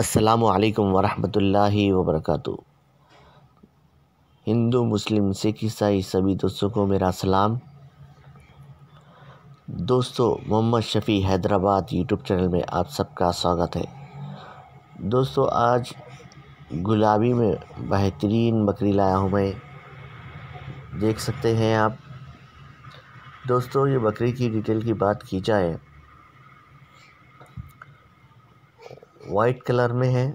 असलकम वरहमतुल्लाहि वबरकू हिंदू मुस्लिम सिख ईसाई सभी दोस्तों को मेरा सलाम दोस्तों मोहम्मद शफ़ी हैदराबाद यूट्यूब चैनल में आप सबका स्वागत है दोस्तों आज गुलाबी में बेहतरीन बकरी लाया हूँ मैं देख सकते हैं आप दोस्तों ये बकरी की डिटेल की बात की जाए वाइट कलर में है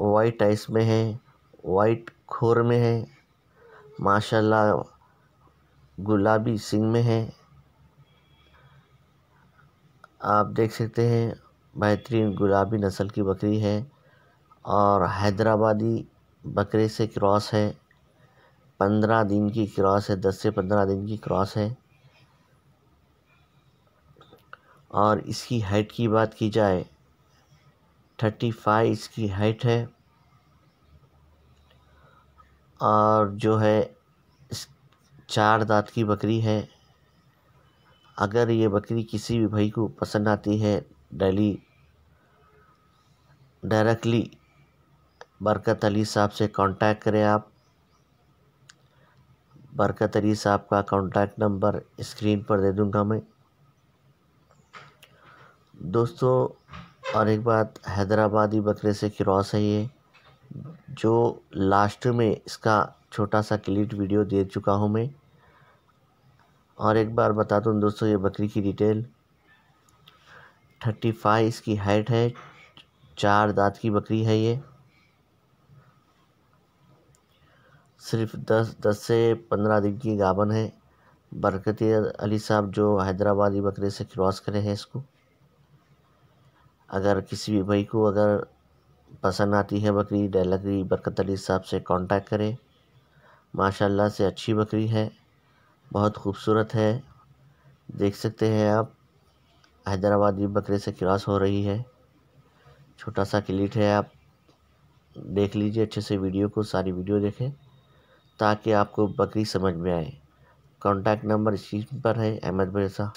वाइट आइस में है वाइट खोर में है माशाल्लाह गुलाबी सिंह में है आप देख सकते हैं बेहतरीन गुलाबी नस्ल की बकरी है और हैदराबादी बकरे से क्रॉस है पंद्रह दिन की क्रॉस है दस से पंद्रह दिन की क्रॉस है और इसकी हाइट की बात की जाए थर्टी फाइव इसकी हाइट है और जो है इस चार दांत की बकरी है अगर ये बकरी किसी भी भाई को पसंद आती है डेली डायरेक्टली बरकत अली साहब से कांटेक्ट करें आप बरकत अली साहब का कांटेक्ट नंबर स्क्रीन पर दे दूंगा मैं दोस्तों और एक बात हैदराबादी बकरे से क्रॉस है ये जो लास्ट में इसका छोटा सा क्लिट वीडियो दे चुका हूँ मैं और एक बार बता दूँ दोस्तों ये बकरी की डिटेल थर्टी फाइव इसकी हाइट है चार दांत की बकरी है ये सिर्फ दस दस से पंद्रह दिन की गाबन है बरकत अली साहब जो हैदराबादी बकरे से क्रॉस करे हैं इसको अगर किसी भी भाई को अगर पसंद आती है बकरी डेलगरी बरकत अली साहब से कांटेक्ट करें माशाल्लाह से अच्छी बकरी है बहुत खूबसूरत है देख सकते हैं आप हैदराबादी बकरे से क्रॉस हो रही है छोटा सा क्लिट है आप देख लीजिए अच्छे से वीडियो को सारी वीडियो देखें ताकि आपको बकरी समझ में आए कांटेक्ट नंबर इसी पर है अहमद साहब